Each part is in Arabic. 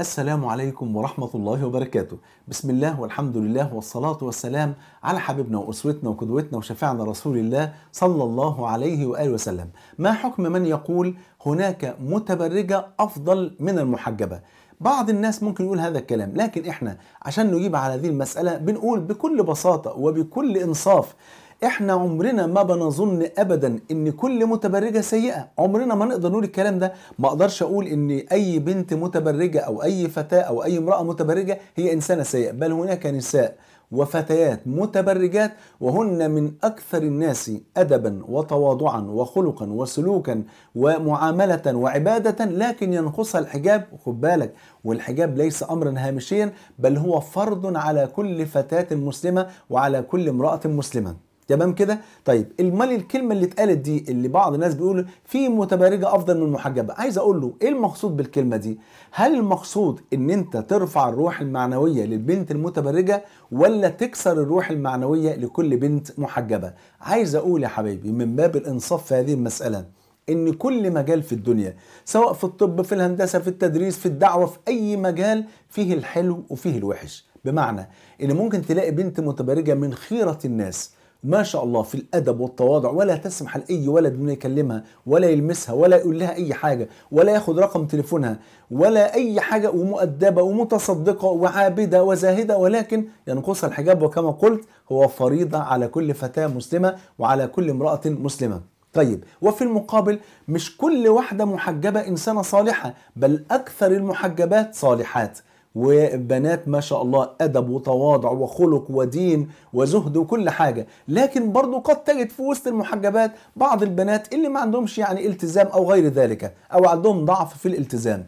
السلام عليكم ورحمة الله وبركاته بسم الله والحمد لله والصلاة والسلام على حبيبنا وأسوتنا وقدوتنا وشفيعنا رسول الله صلى الله عليه وآله وسلم ما حكم من يقول هناك متبرجة أفضل من المحجبة بعض الناس ممكن يقول هذا الكلام لكن احنا عشان نجيب على هذه المسألة بنقول بكل بساطة وبكل إنصاف احنا عمرنا ما بنظن ابدا ان كل متبرجه سيئه عمرنا ما نقدر نقول الكلام ده ما اقدرش اقول ان اي بنت متبرجه او اي فتاه او اي امراه متبرجه هي انسانه سيئه بل هناك نساء وفتيات متبرجات وهن من اكثر الناس ادبا وتواضعا وخلقا وسلوكا ومعامله وعباده لكن ينقصها الحجاب خد بالك والحجاب ليس امرا هامشيا بل هو فرض على كل فتاه مسلمه وعلى كل امراه مسلمه تمام كده طيب امال الكلمه اللي اتقالت دي اللي بعض الناس بيقولوا في متبرجه افضل من محجبه عايز اقول له ايه المقصود بالكلمه دي هل المقصود ان انت ترفع الروح المعنويه للبنت المتبرجه ولا تكسر الروح المعنويه لكل بنت محجبه عايز اقول يا حبايبي من باب الانصاف في هذه المساله ان كل مجال في الدنيا سواء في الطب في الهندسه في التدريس في الدعوه في اي مجال فيه الحلو وفيه الوحش بمعنى ان ممكن تلاقي بنت متبرجه من خيره الناس ما شاء الله في الادب والتواضع ولا تسمح لاي ولد انه يكلمها ولا يلمسها ولا يقول لها اي حاجه ولا ياخد رقم تليفونها ولا اي حاجه ومؤدبه ومتصدقه وعابده وزاهده ولكن ينقصها الحجاب وكما قلت هو فريضه على كل فتاه مسلمه وعلى كل امراه مسلمه. طيب وفي المقابل مش كل واحده محجبه انسانه صالحه بل اكثر المحجبات صالحات. وبنات ما شاء الله أدب وتواضع وخلق ودين وزهد وكل حاجة لكن برضو قد تجد في وسط المحجبات بعض البنات اللي ما عندهمش يعني التزام أو غير ذلك أو عندهم ضعف في الالتزام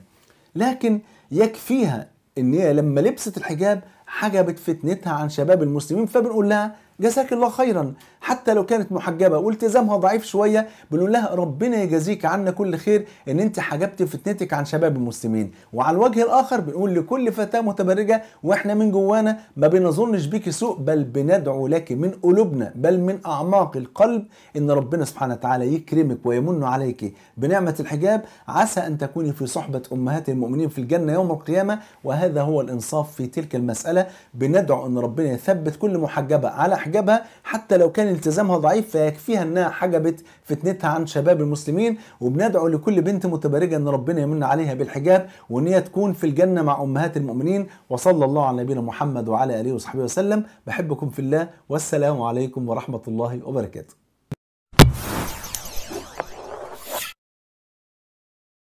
لكن يكفيها ان هي لما لبست الحجاب حجبت فتنتها عن شباب المسلمين فبنقول لها جزاك الله خيرا حتى لو كانت محجبه والتزامها ضعيف شويه بنقول لها ربنا يجازيك عنا كل خير ان انت حجبت فتنتك عن شباب المسلمين وعلى الوجه الاخر بنقول لكل فتاه متبرجه واحنا من جوانا ما بنظنش بيكي سوء بل بندعو لك من قلوبنا بل من اعماق القلب ان ربنا سبحانه وتعالى يكرمك ويمن عليك بنعمه الحجاب عسى ان تكوني في صحبه امهات المؤمنين في الجنه يوم القيامه وهذا هو الانصاف في تلك المساله بندعو ان ربنا يثبت كل محجبه على حجابها حتى لو كان التزامها ضعيف فيكفيها انها حجبت فتنتها عن شباب المسلمين وبندعو لكل بنت متبرجه ان ربنا يمن عليها بالحجاب وان هي تكون في الجنه مع امهات المؤمنين وصلى الله على نبينا محمد وعلى اله وصحبه وسلم بحبكم في الله والسلام عليكم ورحمه الله وبركاته